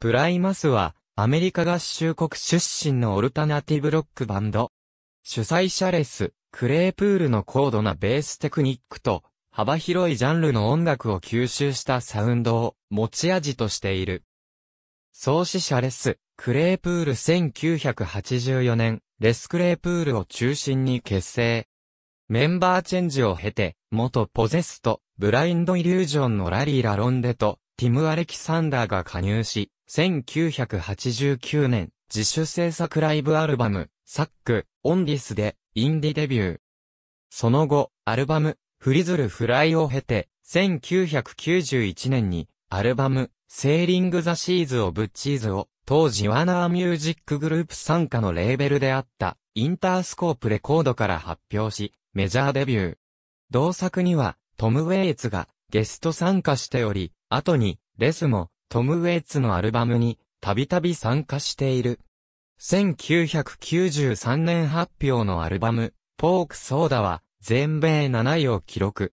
プライマスは、アメリカ合衆国出身のオルタナティブロックバンド。主催者レス、クレープールの高度なベーステクニックと、幅広いジャンルの音楽を吸収したサウンドを持ち味としている。創始者レス、クレープール1984年、レスクレープールを中心に結成。メンバーチェンジを経て、元ポゼスト、ブラインドイリュージョンのラリー・ラロンデと、ティム・アレキサンダーが加入し、1989年、自主制作ライブアルバム、サック、オンディスで、インディデビュー。その後、アルバム、フリズルフライを経て、1991年に、アルバム、セーリング・ザ・シーズ・オブ・ッチーズを、当時ワナーミュージックグループ参加のレーベルであった、インタースコープレコードから発表し、メジャーデビュー。同作には、トム・ウェイツが、ゲスト参加しており、後に、レスも、トム・ウェイツのアルバムに、たびたび参加している。1993年発表のアルバム、ポーク・ソーダは、全米7位を記録。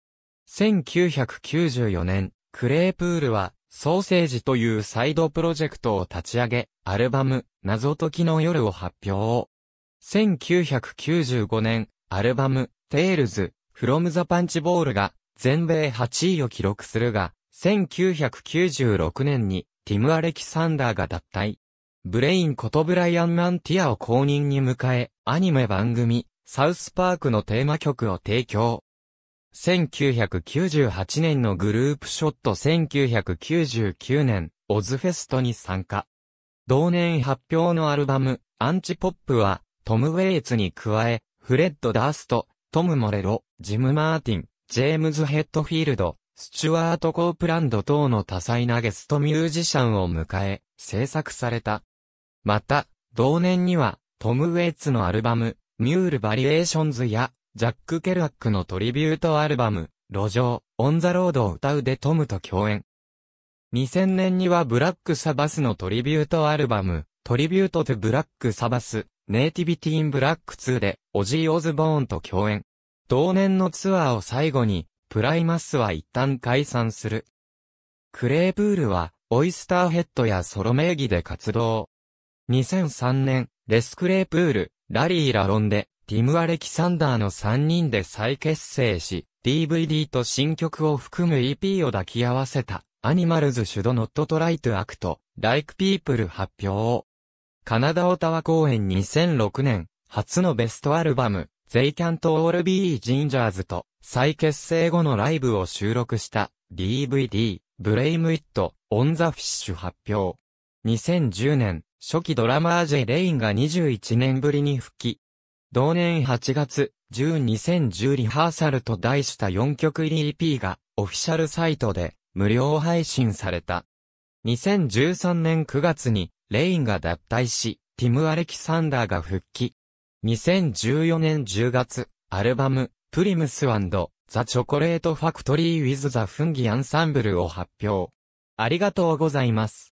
1994年、クレープールは、ソーセージというサイドプロジェクトを立ち上げ、アルバム、謎解きの夜を発表。1995年、アルバム、テイルズ、フロムザパンチボールが、全米8位を記録するが、1996年にティム・アレキサンダーが脱退。ブレインことブライアン・マンティアを公認に迎え、アニメ番組、サウスパークのテーマ曲を提供。1998年のグループショット1999年、オズフェストに参加。同年発表のアルバム、アンチポップは、トム・ウェイツに加え、フレッド・ダースト、トム・モレロ、ジム・マーティン、ジェームズ・ヘッドフィールド、スチュワート・コープランド等の多彩なゲストミュージシャンを迎え、制作された。また、同年には、トム・ウェイツのアルバム、ミュール・バリエーションズや、ジャック・ケルアックのトリビュートアルバム、路上、オン・ザ・ロードを歌うでトムと共演。2000年にはブラック・サバスのトリビュートアルバム、トリビュート・トゥ・ブラック・サバス、ネイティビティ・イン・ブラック2で、オジー・オズボーンと共演。同年のツアーを最後に、プライマスは一旦解散する。クレープールは、オイスターヘッドやソロ名義で活動。2003年、レスクレープール、ラリー・ラロンで、ティム・アレキサンダーの3人で再結成し、DVD と新曲を含む EP を抱き合わせた、アニマルズシュド・ノットトライトアクト、ライクピープル発表。カナダオタワ公演2006年、初のベストアルバム、They Can't All Be Gingers と再結成後のライブを収録した DVD Blame It on the Fish 発表。2010年、初期ドラマージェ・レインが21年ぶりに復帰。同年8月、1 2010リハーサルと題した4曲入り EP がオフィシャルサイトで無料配信された。2013年9月にレインが脱退し、ティム・アレキサンダーが復帰。2014年10月、アルバム、プリムスザ・チョコレート・ファクトリー・ウィズ・ザ・フンギ・アンサンブルを発表。ありがとうございます。